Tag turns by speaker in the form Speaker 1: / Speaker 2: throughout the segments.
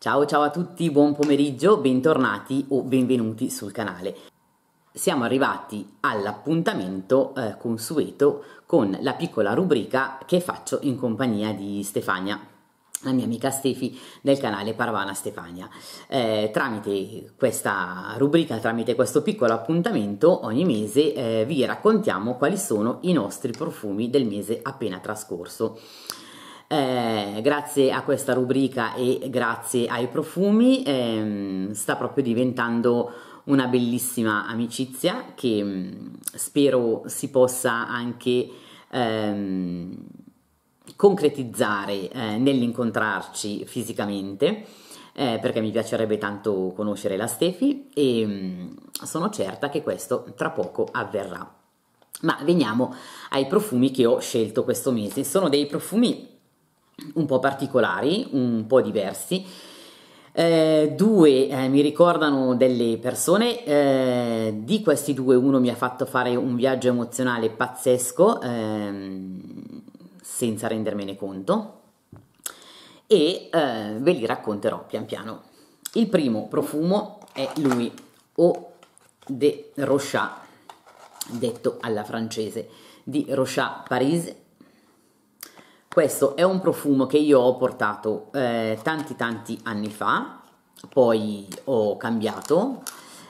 Speaker 1: Ciao ciao a tutti, buon pomeriggio, bentornati o benvenuti sul canale. Siamo arrivati all'appuntamento eh, consueto con la piccola rubrica che faccio in compagnia di Stefania la mia amica Stefi del canale Parvana Stefania. Eh, tramite questa rubrica, tramite questo piccolo appuntamento, ogni mese eh, vi raccontiamo quali sono i nostri profumi del mese appena trascorso eh, grazie a questa rubrica e grazie ai profumi ehm, sta proprio diventando una bellissima amicizia che mm, spero si possa anche ehm, concretizzare eh, nell'incontrarci fisicamente eh, perché mi piacerebbe tanto conoscere la Stefi e mh, mm, sono certa che questo tra poco avverrà. Ma veniamo ai profumi che ho scelto questo mese. Sono dei profumi un po' particolari, un po' diversi. Eh, due eh, mi ricordano delle persone, eh, di questi due uno mi ha fatto fare un viaggio emozionale pazzesco ehm, senza rendermene conto e eh, ve li racconterò pian piano. Il primo profumo è lui, O de Rochat, detto alla francese, di Rochat Paris questo è un profumo che io ho portato eh, tanti tanti anni fa, poi ho cambiato.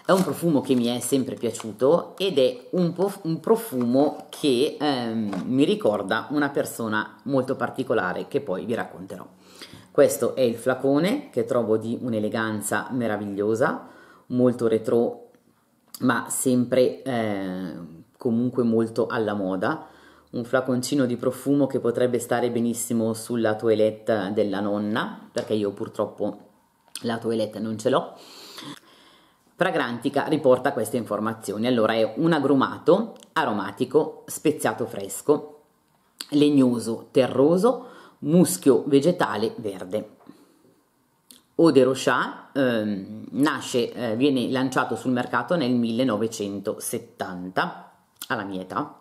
Speaker 1: È un profumo che mi è sempre piaciuto ed è un, un profumo che ehm, mi ricorda una persona molto particolare che poi vi racconterò. Questo è il flacone che trovo di un'eleganza meravigliosa, molto retro ma sempre eh, comunque molto alla moda un flaconcino di profumo che potrebbe stare benissimo sulla toilette della nonna, perché io purtroppo la toilette non ce l'ho. Fragrantica riporta queste informazioni. Allora è un agrumato aromatico, speziato fresco, legnoso, terroso, muschio vegetale verde. Ode Rochà ehm, nasce, eh, viene lanciato sul mercato nel 1970, alla mia età,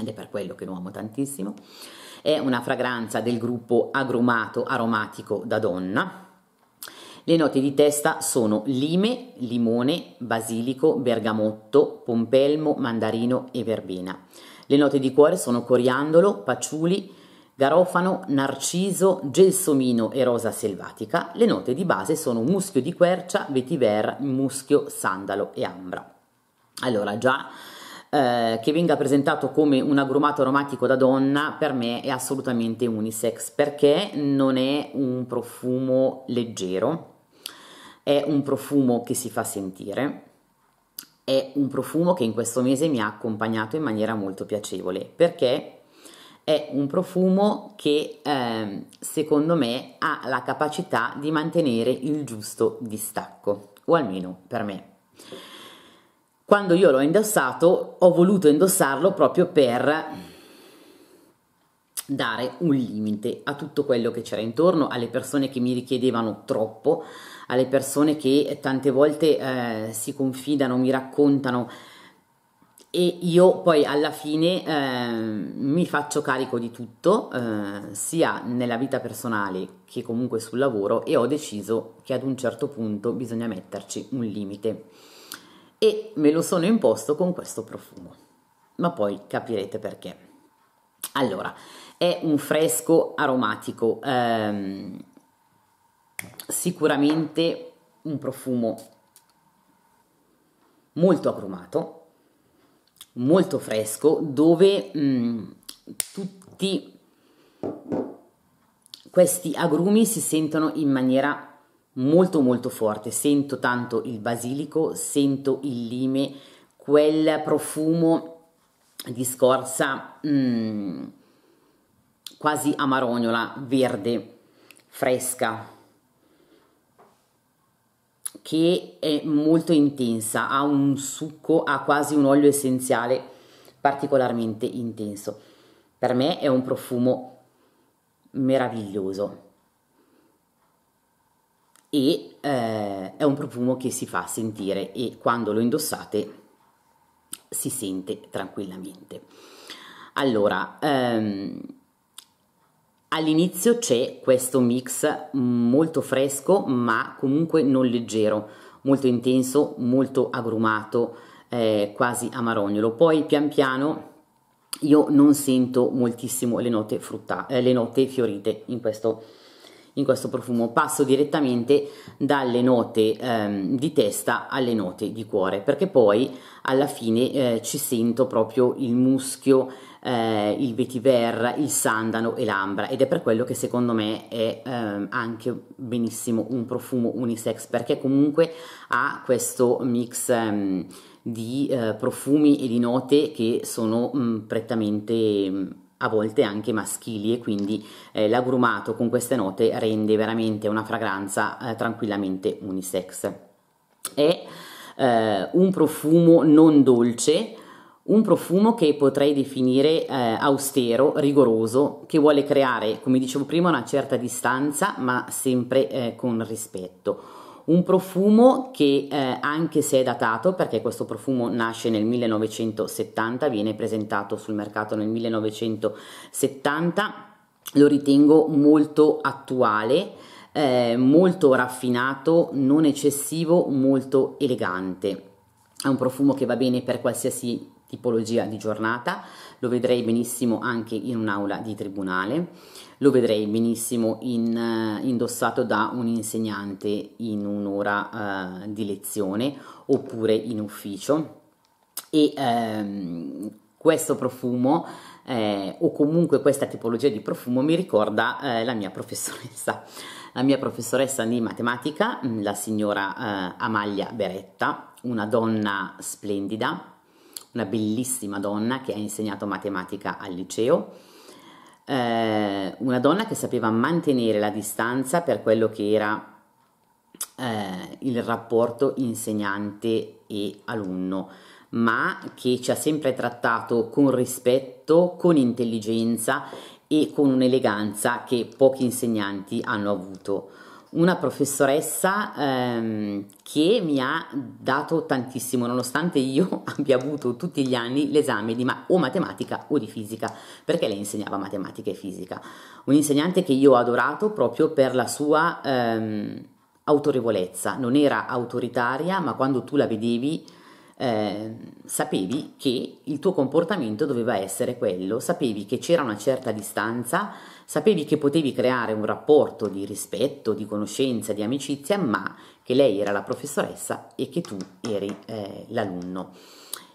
Speaker 1: ed è per quello che lo amo tantissimo. È una fragranza del gruppo agrumato aromatico da donna. Le note di testa sono lime, limone, basilico, bergamotto, pompelmo, mandarino e verbena. Le note di cuore sono coriandolo, paciuli, garofano, narciso, gelsomino e rosa selvatica. Le note di base sono muschio di quercia, vetiver, muschio, sandalo e ambra. Allora già eh, che venga presentato come un agrumato aromatico da donna per me è assolutamente unisex perché non è un profumo leggero, è un profumo che si fa sentire, è un profumo che in questo mese mi ha accompagnato in maniera molto piacevole perché è un profumo che eh, secondo me ha la capacità di mantenere il giusto distacco, o almeno per me quando io l'ho indossato ho voluto indossarlo proprio per dare un limite a tutto quello che c'era intorno, alle persone che mi richiedevano troppo, alle persone che tante volte eh, si confidano, mi raccontano e io poi alla fine eh, mi faccio carico di tutto, eh, sia nella vita personale che comunque sul lavoro e ho deciso che ad un certo punto bisogna metterci un limite e me lo sono imposto con questo profumo. Ma poi capirete perché. Allora, è un fresco aromatico, ehm, sicuramente un profumo molto agrumato, molto fresco, dove mh, mm, tutti questi agrumi si sentono in maniera molto molto forte, sento tanto il basilico, sento il lime, quel profumo di scorza mm, quasi amarognola, verde, fresca, che è molto intensa, ha un succo, ha quasi un olio essenziale particolarmente intenso. Per me è un profumo meraviglioso e eh, è un profumo che si fa sentire e quando lo indossate si sente tranquillamente. Allora, ehm, all'inizio c'è questo mix molto fresco ma comunque non leggero, molto intenso, molto agrumato, eh, quasi amarognolo. Poi pian piano io non sento moltissimo le note, frutta, eh, le note fiorite in questo in questo profumo passo direttamente dalle note ehm, di testa alle note di cuore perché poi alla fine eh, ci sento proprio il muschio eh, il vetiver il sandano e l'ambra ed è per quello che secondo me è ehm, anche benissimo un profumo unisex perché comunque ha questo mix ehm, di eh, profumi e di note che sono mh, mm, prettamente mh, mm, a volte anche maschili e quindi eh, l'agrumato con queste note rende veramente una fragranza eh, tranquillamente unisex. È eh, un profumo non dolce, un profumo che potrei definire eh, austero, rigoroso, che vuole creare, come dicevo prima, una certa distanza ma sempre eh, con rispetto un profumo che eh, anche se è datato, perché questo profumo nasce nel 1970, viene presentato sul mercato nel 1970, lo ritengo molto attuale, eh, molto raffinato, non eccessivo, molto elegante. È un profumo che va bene per qualsiasi tipologia di giornata, lo vedrei benissimo anche in un'aula di tribunale lo vedrei benissimo in, eh, indossato da un insegnante in un'ora eh, di lezione oppure in ufficio e ehm, questo profumo eh, o comunque questa tipologia di profumo mi ricorda eh, la mia professoressa la mia professoressa di matematica mm, la signora eh, Amalia Beretta una donna splendida una bellissima donna che ha insegnato matematica al liceo eh, una donna che sapeva mantenere la distanza per quello che era eh, il rapporto insegnante e alunno, ma che ci ha sempre trattato con rispetto, con intelligenza e con un'eleganza che pochi insegnanti hanno avuto una professoressa ehm, che mi ha dato tantissimo, nonostante io abbia avuto tutti gli anni l'esame di ma- o matematica o di fisica, perché lei insegnava matematica e fisica. Un insegnante che io ho adorato proprio per la sua ehm, autorevolezza, non era autoritaria, ma quando tu la vedevi eh, sapevi che il tuo comportamento doveva essere quello, sapevi che c'era una certa distanza Sapevi che potevi creare un rapporto di rispetto, di conoscenza, di amicizia, ma che lei era la professoressa e che tu eri eh, l'alunno.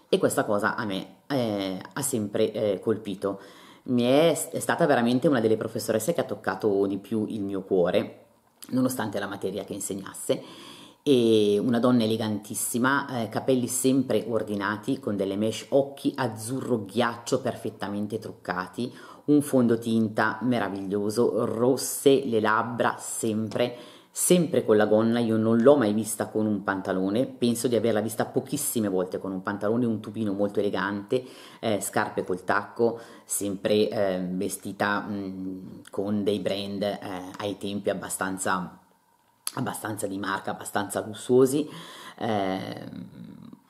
Speaker 1: E questa cosa a me eh, ha sempre eh, colpito. Mi è, è stata veramente una delle professoresse che ha toccato di più il mio cuore, nonostante la materia che insegnasse e una donna elegantissima, eh, capelli sempre ordinati con delle mesh, occhi azzurro ghiaccio perfettamente truccati, un fondotinta meraviglioso, rosse le labbra sempre, sempre con la gonna, io non l'ho mai vista con un pantalone, penso di averla vista pochissime volte con un pantalone, un tubino molto elegante, eh, scarpe col tacco, sempre eh, vestita mh, mm, con dei brand eh, ai tempi abbastanza, abbastanza di marca, abbastanza lussuosi eh,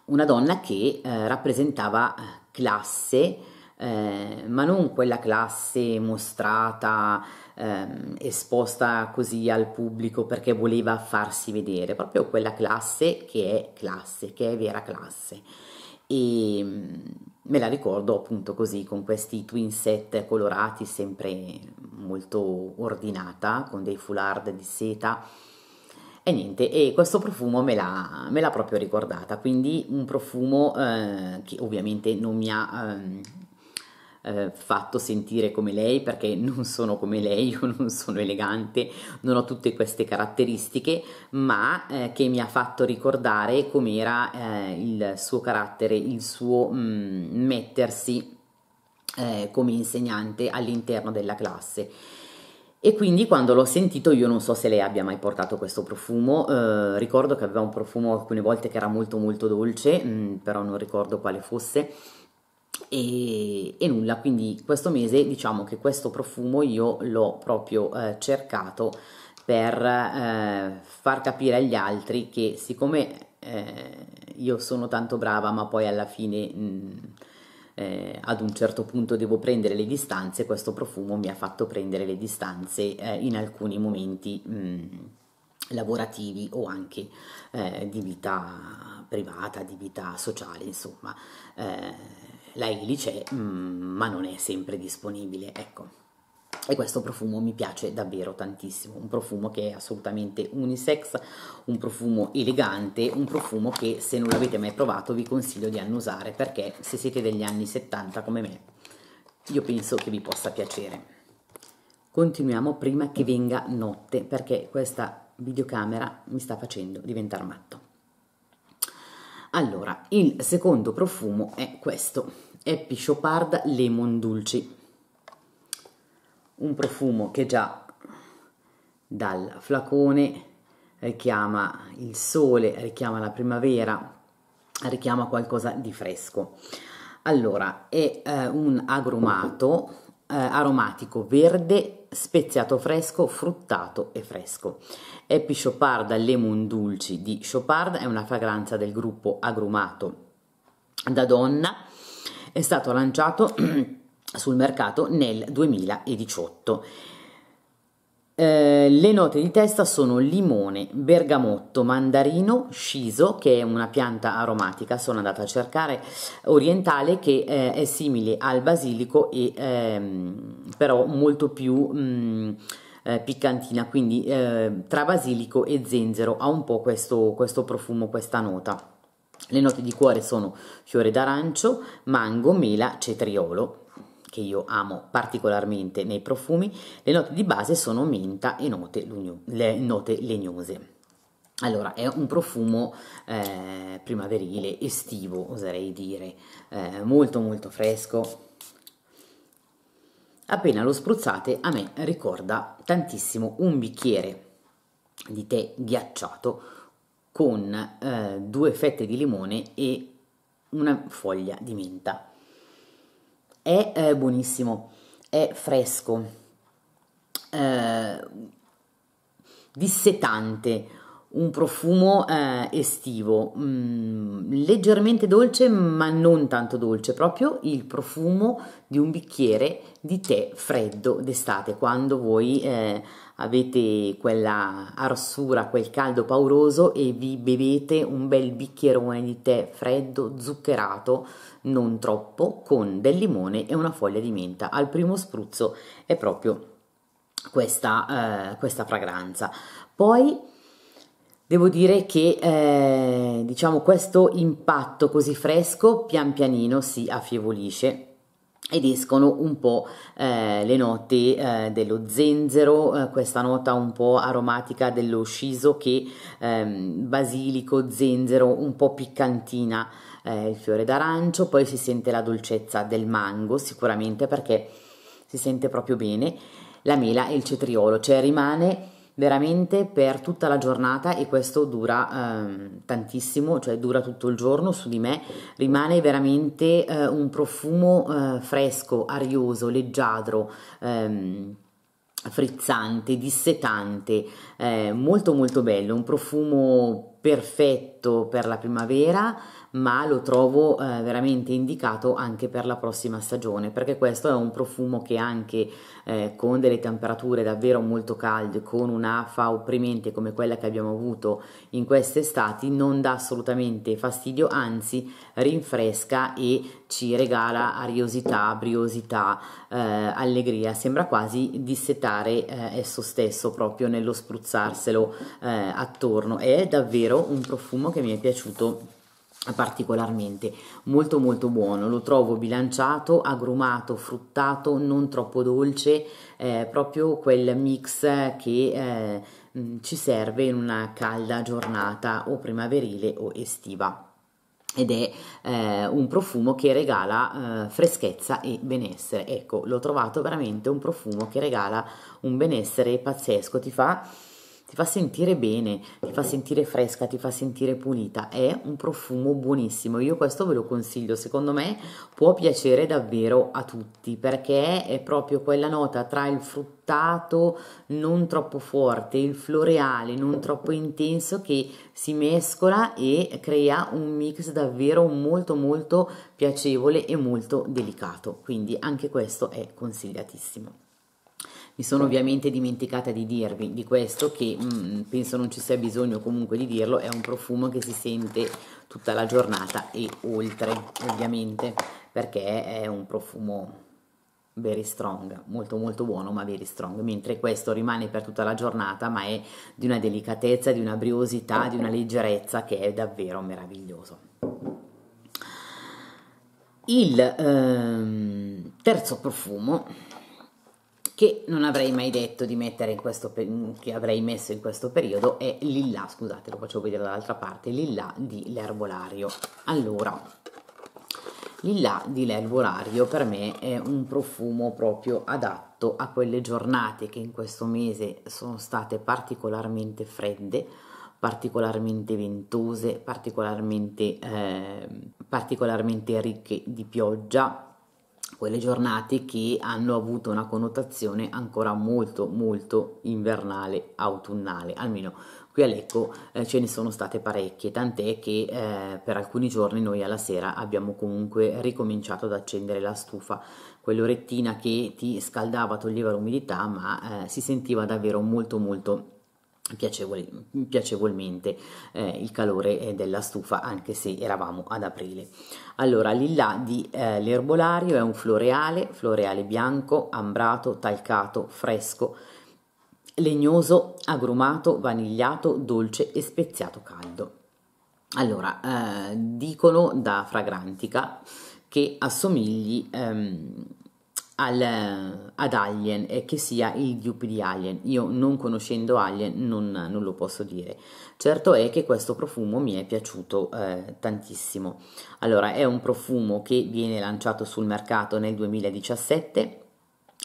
Speaker 1: una donna che eh, rappresentava eh, classe, eh, ma non quella classe mostrata, ehm, esposta così al pubblico perché voleva farsi vedere, proprio quella classe che è classe, che è vera classe. E mm, me la ricordo appunto così, con questi twin set colorati, sempre molto ordinata, con dei foulard di seta. E niente, e questo profumo me l'ha, me l'ha proprio ricordata, quindi un profumo eh, che ovviamente non mi ha... Eh, eh, fatto sentire come lei perché non sono come lei, io non sono elegante, non ho tutte queste caratteristiche, ma eh, che mi ha fatto ricordare com'era eh, il suo carattere, il suo mh, mm, mettersi eh, come insegnante all'interno della classe. E quindi quando l'ho sentito, io non so se lei abbia mai portato questo profumo, eh, ricordo che aveva un profumo alcune volte che era molto molto dolce, mh, mm, però non ricordo quale fosse, e, e, nulla, quindi questo mese diciamo che questo profumo io l'ho proprio eh, cercato per eh, far capire agli altri che siccome eh, io sono tanto brava ma poi alla fine mh, mm, eh, ad un certo punto devo prendere le distanze, questo profumo mi ha fatto prendere le distanze eh, in alcuni momenti mh, mm, lavorativi o anche eh, di vita privata, di vita sociale, insomma la Ili c'è, mm, ma non è sempre disponibile, ecco. E questo profumo mi piace davvero tantissimo, un profumo che è assolutamente unisex, un profumo elegante, un profumo che se non l'avete mai provato vi consiglio di annusare perché se siete degli anni 70 come me, io penso che vi possa piacere. Continuiamo prima che venga notte perché questa videocamera mi sta facendo diventare matto. Allora, il secondo profumo è questo, Happy Chopard Lemon Dulci. Un profumo che già dal flacone richiama il sole, richiama la primavera, richiama qualcosa di fresco. Allora, è eh, un agrumato eh, aromatico verde speziato fresco, fruttato e fresco. Happy Chopard Lemon Dulci di Chopard è una fragranza del gruppo agrumato da donna, è stato lanciato sul mercato nel 2018 eh, le note di testa sono limone, bergamotto, mandarino, sciso, che è una pianta aromatica, sono andata a cercare, orientale, che eh, è simile al basilico e ehm, però molto più mh, mm, eh, piccantina, quindi eh, tra basilico e zenzero ha un po' questo, questo profumo, questa nota. Le note di cuore sono fiore d'arancio, mango, mela, cetriolo che io amo particolarmente nei profumi, le note di base sono menta e note, le note legnose. Allora, è un profumo eh, primaverile, estivo, oserei dire, eh, molto molto fresco. Appena lo spruzzate a me ricorda tantissimo un bicchiere di tè ghiacciato con eh, due fette di limone e una foglia di menta è eh, buonissimo, è fresco, eh, dissetante, un profumo eh, estivo, mm, leggermente dolce ma non tanto dolce, proprio il profumo di un bicchiere di tè freddo d'estate quando voi eh, avete quella arsura, quel caldo pauroso e vi bevete un bel bicchierone di tè freddo, zuccherato, non troppo, con del limone e una foglia di menta. Al primo spruzzo è proprio questa, eh, questa fragranza. Poi devo dire che eh, diciamo questo impatto così fresco pian pianino si affievolisce ed escono un po' eh, le note eh, dello zenzero, eh, questa nota un po' aromatica dello sciso che ehm, basilico, zenzero, un po' piccantina eh, il fiore d'arancio, poi si sente la dolcezza del mango sicuramente perché si sente proprio bene, la mela e il cetriolo, cioè rimane veramente per tutta la giornata e questo dura eh, tantissimo, cioè dura tutto il giorno su di me, rimane veramente eh, un profumo eh, fresco, arioso, leggiadro. Ehm, frizzante, dissetante, eh, molto molto bello, un profumo perfetto per la primavera, ma lo trovo eh, veramente indicato anche per la prossima stagione perché questo è un profumo che anche eh, con delle temperature davvero molto calde, con un'afa opprimente come quella che abbiamo avuto in queste estati, non dà assolutamente fastidio, anzi rinfresca e ci regala ariosità, briosità, eh, allegria, sembra quasi dissetare eh, esso stesso proprio nello spruzzarselo eh, attorno, è davvero un profumo che mi è piaciuto particolarmente molto molto buono lo trovo bilanciato agrumato fruttato non troppo dolce eh, proprio quel mix che eh, mm, ci serve in una calda giornata o primaverile o estiva ed è eh, un profumo che regala eh, freschezza e benessere. Ecco, l'ho trovato veramente un profumo che regala un benessere pazzesco, ti fa ti fa sentire bene, ti fa sentire fresca, ti fa sentire pulita, è un profumo buonissimo, io questo ve lo consiglio, secondo me può piacere davvero a tutti perché è proprio quella nota tra il fruttato non troppo forte, il floreale non troppo intenso che si mescola e crea un mix davvero molto molto piacevole e molto delicato, quindi anche questo è consigliatissimo. Mi sono ovviamente dimenticata di dirvi di questo, che mh, mm, penso non ci sia bisogno comunque di dirlo, è un profumo che si sente tutta la giornata e oltre, ovviamente, perché è un profumo very strong, molto molto buono ma very strong, mentre questo rimane per tutta la giornata ma è di una delicatezza, di una briosità, di una leggerezza che è davvero meraviglioso. Il ehm, terzo profumo che non avrei mai detto di mettere in questo mm, che avrei messo in questo periodo è Lilla, scusate, lo faccio vedere dall'altra parte, Lilla di l'erbolario. Allora, Lilla di l'erbolario per me è un profumo proprio adatto a quelle giornate che in questo mese sono state particolarmente fredde, particolarmente ventose, particolarmente, eh, particolarmente ricche di pioggia quelle giornate che hanno avuto una connotazione ancora molto molto invernale autunnale almeno qui a Lecco eh, ce ne sono state parecchie tant'è che eh, per alcuni giorni noi alla sera abbiamo comunque ricominciato ad accendere la stufa quell'orettina che ti scaldava toglieva l'umidità ma eh, si sentiva davvero molto molto Piacevole, piacevolmente eh, il calore eh, della stufa anche se eravamo ad aprile allora l'illa di eh, l'erbolario è un floreale floreale bianco ambrato talcato fresco legnoso agrumato vanigliato dolce e speziato caldo allora eh, dicono da fragrantica che assomigli ehm, al, ad Alien e che sia il dupe di Alien. Io non conoscendo Alien non, non, lo posso dire. Certo è che questo profumo mi è piaciuto eh, tantissimo. Allora, è un profumo che viene lanciato sul mercato nel 2017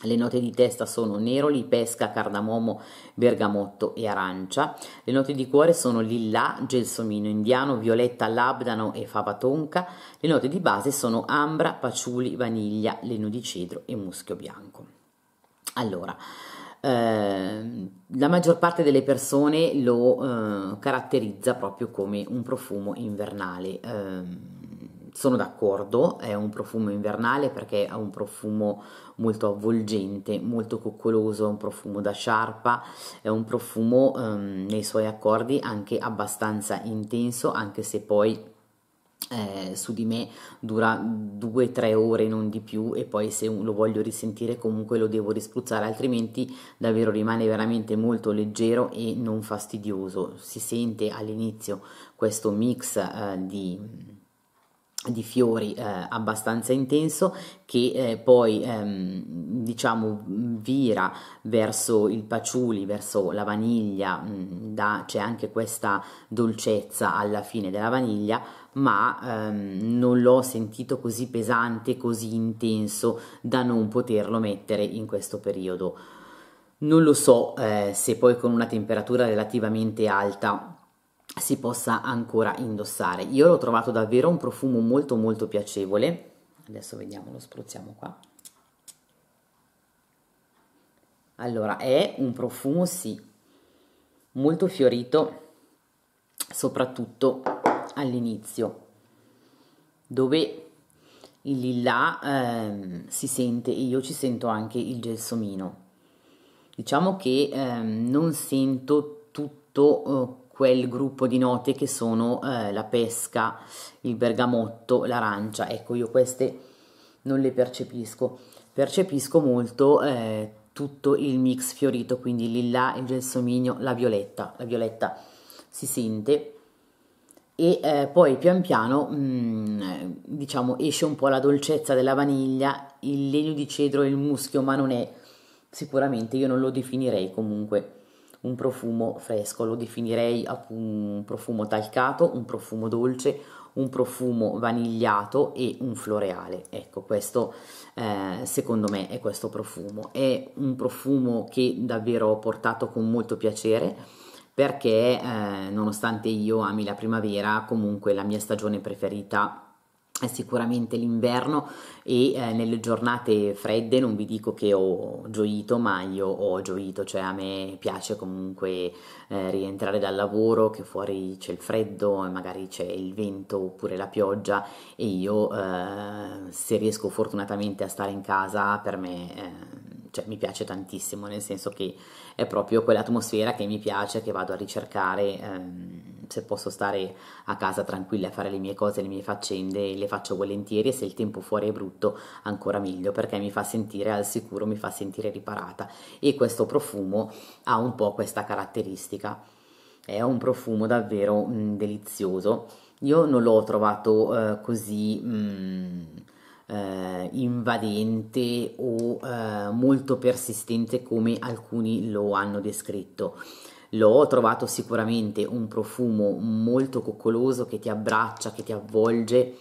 Speaker 1: le note di testa sono nero, pesca, cardamomo, bergamotto e arancia. Le note di cuore sono lilla, gelsomino indiano, violetta, labdano e fava tonca. Le note di base sono ambra, paciuli, vaniglia, leno di cedro e muschio bianco. Allora, eh, la maggior parte delle persone lo eh, caratterizza proprio come un profumo invernale. Eh, sono d'accordo, è un profumo invernale perché ha un profumo molto avvolgente, molto coccoloso, un profumo da sciarpa, è un profumo ehm, nei suoi accordi anche abbastanza intenso, anche se poi eh, su di me dura 2-3 ore non di più e poi se lo voglio risentire comunque lo devo rispruzzare altrimenti davvero rimane veramente molto leggero e non fastidioso si sente all'inizio questo mix eh, di di fiori eh, abbastanza intenso che eh, poi ehm, diciamo vira verso il paciuli, verso la vaniglia, mh, mm, da, c'è anche questa dolcezza alla fine della vaniglia, ma ehm, non l'ho sentito così pesante, così intenso da non poterlo mettere in questo periodo. Non lo so eh, se poi con una temperatura relativamente alta si possa ancora indossare. Io l'ho trovato davvero un profumo molto molto piacevole. Adesso vediamo, lo spruzziamo qua. Allora, è un profumo, sì, molto fiorito, soprattutto all'inizio, dove il lilla ehm, si sente e io ci sento anche il gelsomino. Diciamo che ehm, non sento tutto... Eh, quel gruppo di note che sono eh, la pesca, il bergamotto, l'arancia. Ecco, io queste non le percepisco. Percepisco molto eh, tutto il mix fiorito, quindi lilla, il gelsomino, la violetta. La violetta si sente e eh, poi pian piano mh, mm, diciamo esce un po' la dolcezza della vaniglia, il legno di cedro e il muschio, ma non è sicuramente io non lo definirei comunque un profumo fresco, lo definirei un profumo talcato, un profumo dolce, un profumo vanigliato e un floreale. Ecco, questo eh, secondo me è questo profumo. È un profumo che davvero ho portato con molto piacere perché eh, nonostante io ami la primavera, comunque la mia stagione preferita sicuramente l'inverno e eh, nelle giornate fredde non vi dico che ho gioito ma io ho gioito cioè a me piace comunque eh, rientrare dal lavoro che fuori c'è il freddo e magari c'è il vento oppure la pioggia e io eh, se riesco fortunatamente a stare in casa per me eh, cioè, mi piace tantissimo nel senso che è proprio quell'atmosfera che mi piace che vado a ricercare ehm, se posso stare a casa tranquilla a fare le mie cose, le mie faccende, le faccio volentieri e se il tempo fuori è brutto ancora meglio perché mi fa sentire al sicuro, mi fa sentire riparata e questo profumo ha un po' questa caratteristica. È un profumo davvero mh, mm, delizioso. Io non l'ho trovato eh, così mh, mm, eh, invadente o eh, molto persistente come alcuni lo hanno descritto l'ho trovato sicuramente un profumo molto coccoloso che ti abbraccia, che ti avvolge,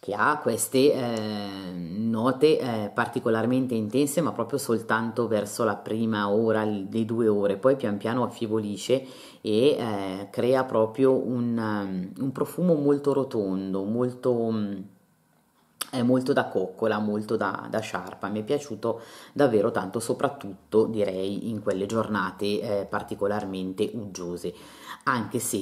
Speaker 1: che ha queste eh, note eh, particolarmente intense, ma proprio soltanto verso la prima ora, le due ore, poi pian piano affievolisce e eh, crea proprio un, um, un, profumo molto rotondo, molto... Um, è molto da coccola, molto da, da, sciarpa, mi è piaciuto davvero tanto, soprattutto direi in quelle giornate eh, particolarmente uggiose, anche se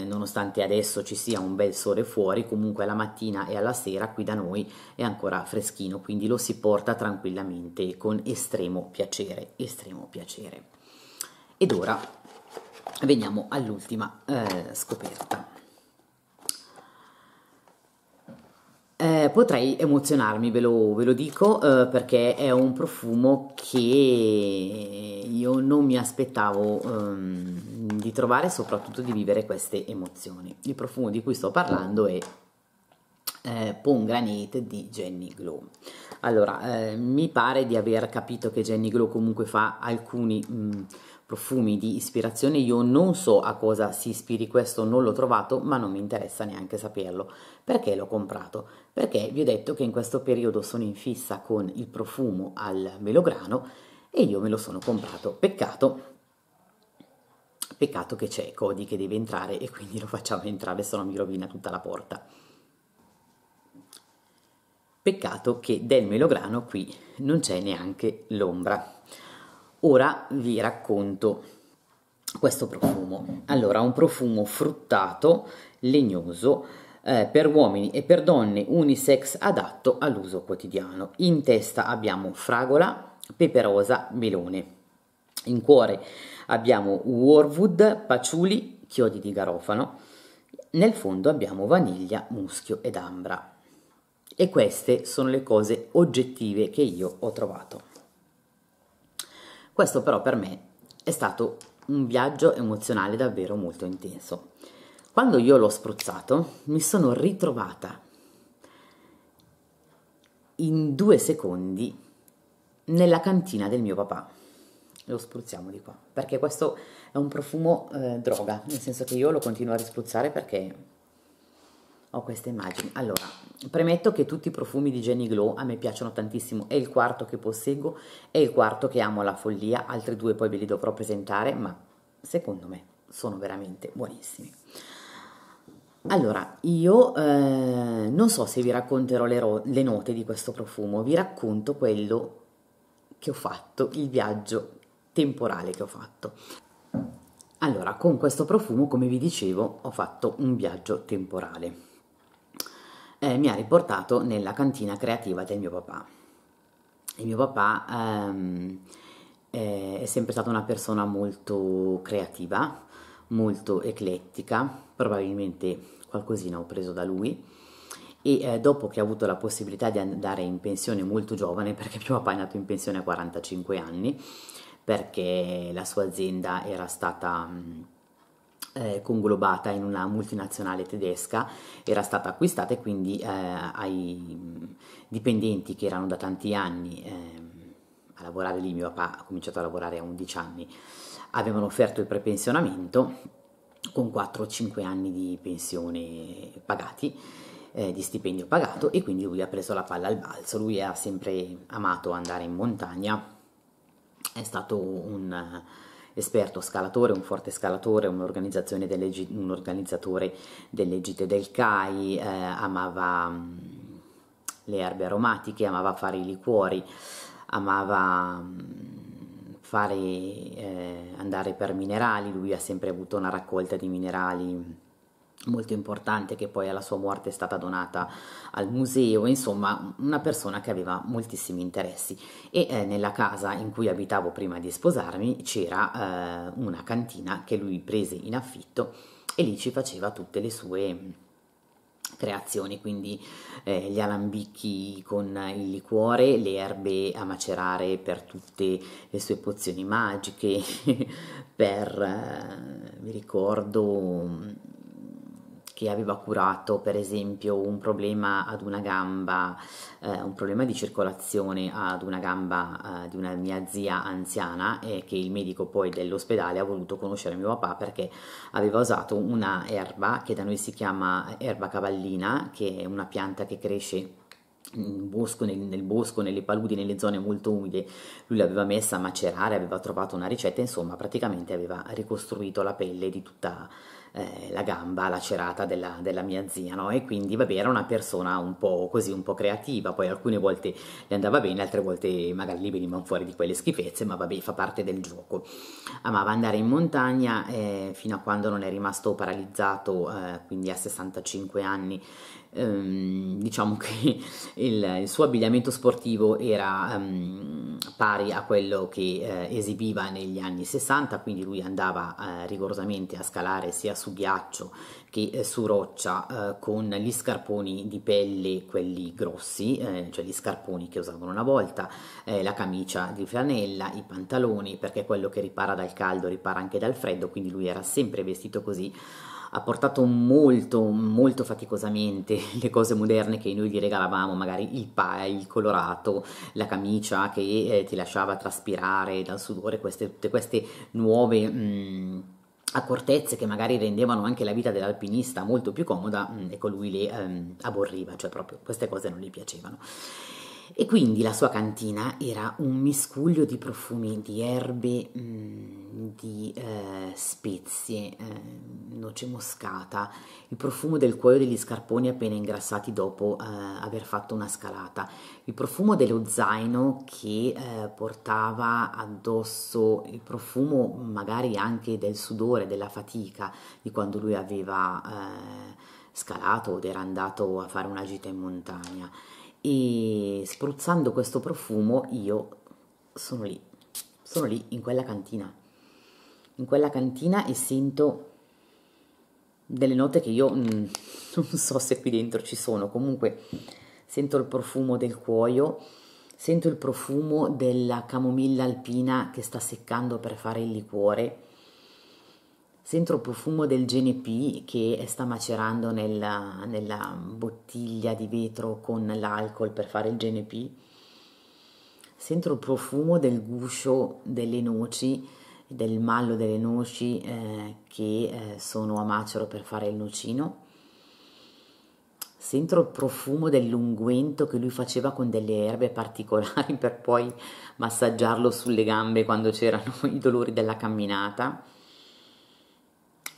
Speaker 1: eh, nonostante adesso ci sia un bel sole fuori, comunque alla mattina e alla sera qui da noi è ancora freschino, quindi lo si porta tranquillamente con estremo piacere, estremo piacere. Ed ora veniamo all'ultima eh, scoperta. Eh, potrei emozionarmi, ve lo, ve lo dico, eh, perché è un profumo che io non mi aspettavo ehm, di trovare, soprattutto di vivere queste emozioni. Il profumo di cui sto parlando è eh, Pongranate di Jenny Glow. Allora, eh, mi pare di aver capito che Jenny Glow comunque fa alcuni... Mh, mm, profumi di ispirazione, io non so a cosa si ispiri questo, non l'ho trovato, ma non mi interessa neanche saperlo. Perché l'ho comprato? Perché vi ho detto che in questo periodo sono in fissa con il profumo al melograno e io me lo sono comprato. Peccato peccato che c'è Cody che deve entrare e quindi lo facciamo entrare, se no mi rovina tutta la porta. Peccato che del melograno qui non c'è neanche l'ombra. Ora vi racconto questo profumo. Allora, un profumo fruttato, legnoso, eh, per uomini e per donne unisex adatto all'uso quotidiano. In testa abbiamo fragola, peperosa, melone. In cuore abbiamo warwood, paciuli, chiodi di garofano. Nel fondo abbiamo vaniglia, muschio ed ambra. E queste sono le cose oggettive che io ho trovato. Questo però per me è stato un viaggio emozionale davvero molto intenso. Quando io l'ho spruzzato mi sono ritrovata in due secondi nella cantina del mio papà. Lo spruzziamo di qua, perché questo è un profumo eh, droga, nel senso che io lo continuo a rispruzzare perché ho queste immagini. Allora, Premetto che tutti i profumi di Jenny Glow a me piacciono tantissimo, è il quarto che posseggo, è il quarto che amo alla follia, altri due poi ve li dovrò presentare, ma secondo me sono veramente buonissimi. Allora, io eh, non so se vi racconterò le, le note di questo profumo, vi racconto quello che ho fatto, il viaggio temporale che ho fatto. Allora, con questo profumo, come vi dicevo, ho fatto un viaggio temporale eh, mi ha riportato nella cantina creativa del mio papà. Il mio papà ehm, eh, è sempre stata una persona molto creativa, molto eclettica, probabilmente qualcosina ho preso da lui e eh, dopo che ha avuto la possibilità di andare in pensione molto giovane, perché mio papà è nato in pensione a 45 anni, perché la sua azienda era stata eh, conglobata in una multinazionale tedesca, era stata acquistata e quindi eh, ai dipendenti che erano da tanti anni eh, a lavorare lì, mio papà ha cominciato a lavorare a 11 anni, avevano offerto il prepensionamento con 4 5 anni di pensione pagati, eh, di stipendio pagato e quindi lui ha preso la palla al balzo, lui ha sempre amato andare in montagna, è stato un esperto scalatore, un forte scalatore, un, delle, un organizzatore delle gite del CAI, eh, amava mm, le erbe aromatiche, amava fare i liquori, amava mm, fare, eh, andare per minerali, lui ha sempre avuto una raccolta di minerali molto importante che poi alla sua morte è stata donata al museo, insomma una persona che aveva moltissimi interessi e eh, nella casa in cui abitavo prima di sposarmi c'era eh, una cantina che lui prese in affitto e lì ci faceva tutte le sue mm, creazioni, quindi eh, gli alambicchi con il liquore, le erbe a macerare per tutte le sue pozioni magiche, per, eh, mi ricordo, mm, che aveva curato per esempio un problema ad una gamba, eh, un problema di circolazione ad una gamba eh, di una mia zia anziana e che il medico poi dell'ospedale ha voluto conoscere mio papà perché aveva usato una erba che da noi si chiama erba cavallina, che è una pianta che cresce Bosco, nel, nel, bosco, nelle paludi, nelle zone molto umide, lui l'aveva messa a macerare, aveva trovato una ricetta, insomma praticamente aveva ricostruito la pelle di tutta eh, la gamba lacerata della, della mia zia, no? E quindi vabbè era una persona un po' così, un po' creativa, poi alcune volte le andava bene, altre volte magari gli venivano fuori di quelle schifezze, ma vabbè fa parte del gioco. Amava andare in montagna eh, fino a quando non è rimasto paralizzato, eh, quindi a 65 anni ehm, diciamo che il, il, suo abbigliamento sportivo era ehm, pari a quello che eh, esibiva negli anni 60, quindi lui andava eh, rigorosamente a scalare sia su ghiaccio che eh, su roccia eh, con gli scarponi di pelle, quelli grossi, eh, cioè gli scarponi che usavano una volta, eh, la camicia di flanella, i pantaloni, perché quello che ripara dal caldo ripara anche dal freddo, quindi lui era sempre vestito così ha portato molto, molto faticosamente le cose moderne che noi gli regalavamo, magari il pie, il colorato, la camicia che eh, ti lasciava traspirare dal sudore, queste, tutte queste nuove... Mh, mm, accortezze che magari rendevano anche la vita dell'alpinista molto più comoda, mh, mm, ecco lui le ehm, aborriva, cioè proprio queste cose non gli piacevano. E quindi la sua cantina era un miscuglio di profumi di erbe, mh, mm, di eh, spezie, eh, noce moscata, il profumo del cuoio degli scarponi appena ingrassati dopo eh, aver fatto una scalata, il profumo dello zaino che eh, portava addosso, il profumo magari anche del sudore, della fatica di quando lui aveva eh, scalato ed era andato a fare una gita in montagna e spruzzando questo profumo io sono lì, sono lì in quella cantina, in quella cantina e sento delle note che io mm, non so se qui dentro ci sono, comunque sento il profumo del cuoio, sento il profumo della camomilla alpina che sta seccando per fare il liquore, Sento il profumo del GNP che sta macerando nella, nella bottiglia di vetro con l'alcol per fare il GNP. Sento il profumo del guscio delle noci, del mallo delle noci eh, che eh, sono a macero per fare il nocino. Sento il profumo dell'unguento che lui faceva con delle erbe particolari per poi massaggiarlo sulle gambe quando c'erano i dolori della camminata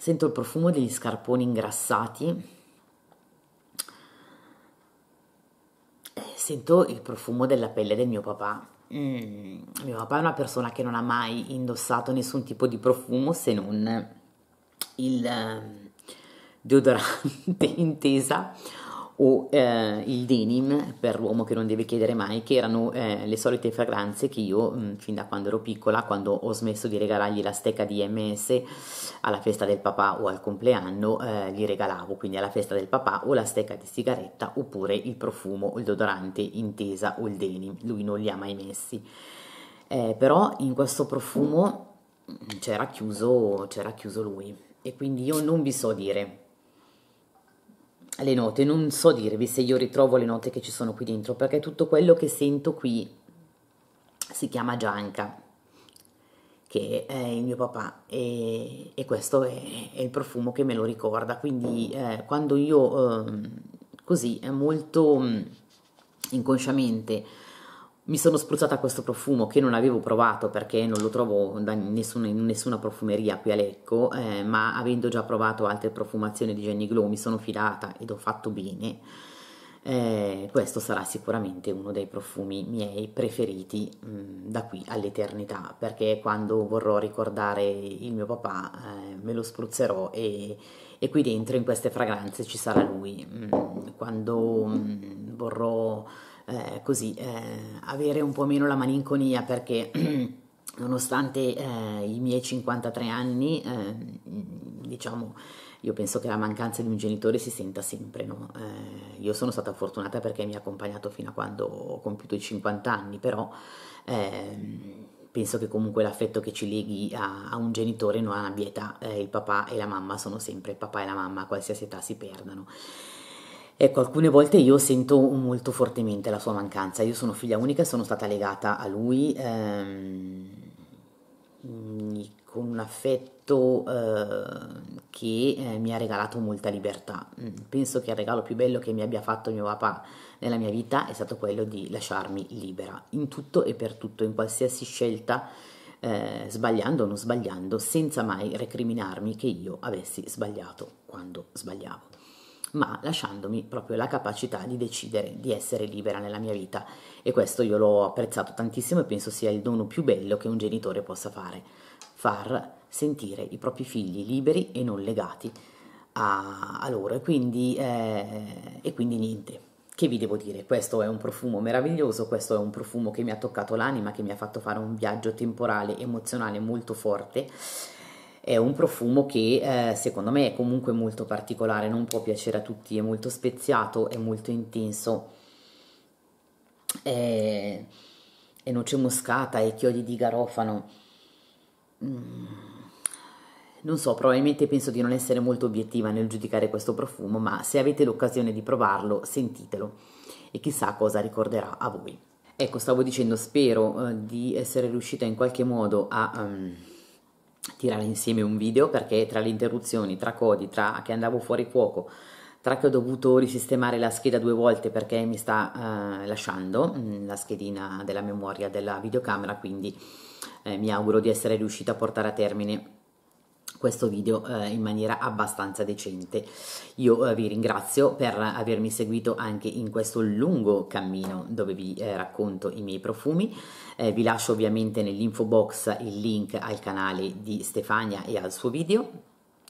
Speaker 1: Sento il profumo degli scarponi ingrassati. Eh, sento il profumo della pelle del mio papà. Mm, mio papà è una persona che non ha mai indossato nessun tipo di profumo se non il ehm, deodorante intesa o eh, il denim per l'uomo che non deve chiedere mai, che erano eh, le solite fragranze che io mh, mm, fin da quando ero piccola, quando ho smesso di regalargli la stecca di MS alla festa del papà o al compleanno, eh, gli regalavo quindi alla festa del papà o la stecca di sigaretta oppure il profumo o il deodorante intesa o il denim, lui non li ha mai messi. Eh, però in questo profumo c'era chiuso, chiuso lui e quindi io non vi so dire le note, non so dirvi se io ritrovo le note che ci sono qui dentro, perché tutto quello che sento qui si chiama Gianca, che è il mio papà, e, e questo è, è, il profumo che me lo ricorda, quindi eh, quando io eh, così molto mm, inconsciamente mi sono spruzzata questo profumo che non avevo provato perché non lo trovo nessun, in nessuna profumeria qui a Lecco, eh, ma avendo già provato altre profumazioni di Jenny Glow mi sono fidata ed ho fatto bene. Eh, questo sarà sicuramente uno dei profumi miei preferiti mh, mm, da qui all'eternità perché quando vorrò ricordare il mio papà eh, me lo spruzzerò e, e, qui dentro in queste fragranze ci sarà lui mh, mm, quando mh, mm, vorrò eh, così eh, avere un po' meno la malinconia perché nonostante eh, i miei 53 anni, ehm, diciamo, io penso che la mancanza di un genitore si senta sempre, no? eh, io sono stata fortunata perché mi ha accompagnato fino a quando ho compiuto i 50 anni, però eh, penso che comunque l'affetto che ci leghi a, a un genitore non abbia età, eh, il papà e la mamma sono sempre il papà e la mamma a qualsiasi età si perdano. Ecco, alcune volte io sento molto fortemente la sua mancanza. Io sono figlia unica e sono stata legata a lui ehm, con un affetto eh, che eh, mi ha regalato molta libertà. Mm, penso che il regalo più bello che mi abbia fatto mio papà nella mia vita è stato quello di lasciarmi libera in tutto e per tutto, in qualsiasi scelta. Eh, sbagliando o non sbagliando, senza mai recriminarmi che io avessi sbagliato quando sbagliavo ma lasciandomi proprio la capacità di decidere, di essere libera nella mia vita e questo io l'ho apprezzato tantissimo e penso sia il dono più bello che un genitore possa fare, far sentire i propri figli liberi e non legati a, a loro e quindi, eh, e quindi niente. Che vi devo dire? Questo è un profumo meraviglioso, questo è un profumo che mi ha toccato l'anima, che mi ha fatto fare un viaggio temporale, emozionale molto forte è un profumo che eh, secondo me è comunque molto particolare, non può piacere a tutti, è molto speziato, è molto intenso, è, è noce moscata, è chiodi di garofano. Mm. Non so, probabilmente penso di non essere molto obiettiva nel giudicare questo profumo, ma se avete l'occasione di provarlo, sentitelo e chissà cosa ricorderà a voi. Ecco, stavo dicendo, spero eh, di essere riuscita in qualche modo a... Um, tirare insieme un video perché tra le interruzioni, tra codi, tra che andavo fuori fuoco, tra che ho dovuto risistemare la scheda due volte perché mi sta eh, lasciando mm, la schedina della memoria della videocamera, quindi eh, mi auguro di essere riuscita a portare a termine questo video eh, in maniera abbastanza decente. Io eh, vi ringrazio per avermi seguito anche in questo lungo cammino dove vi eh, racconto i miei profumi. Eh, vi lascio ovviamente nell'info box il link al canale di Stefania e al suo video.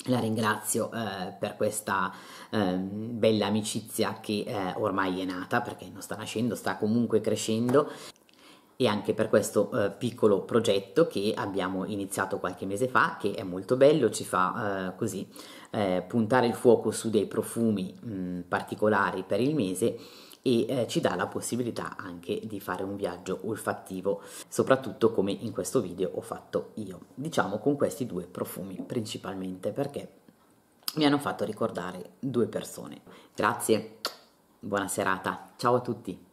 Speaker 1: La ringrazio eh, per questa eh, bella amicizia che eh, ormai è nata, perché non sta nascendo, sta comunque crescendo e anche per questo eh, piccolo progetto che abbiamo iniziato qualche mese fa, che è molto bello, ci fa eh, così eh, puntare il fuoco su dei profumi mh, mm, particolari per il mese e eh, ci dà la possibilità anche di fare un viaggio olfattivo, soprattutto come in questo video ho fatto io, diciamo con questi due profumi principalmente perché mi hanno fatto ricordare due persone. Grazie, buona serata, ciao a tutti!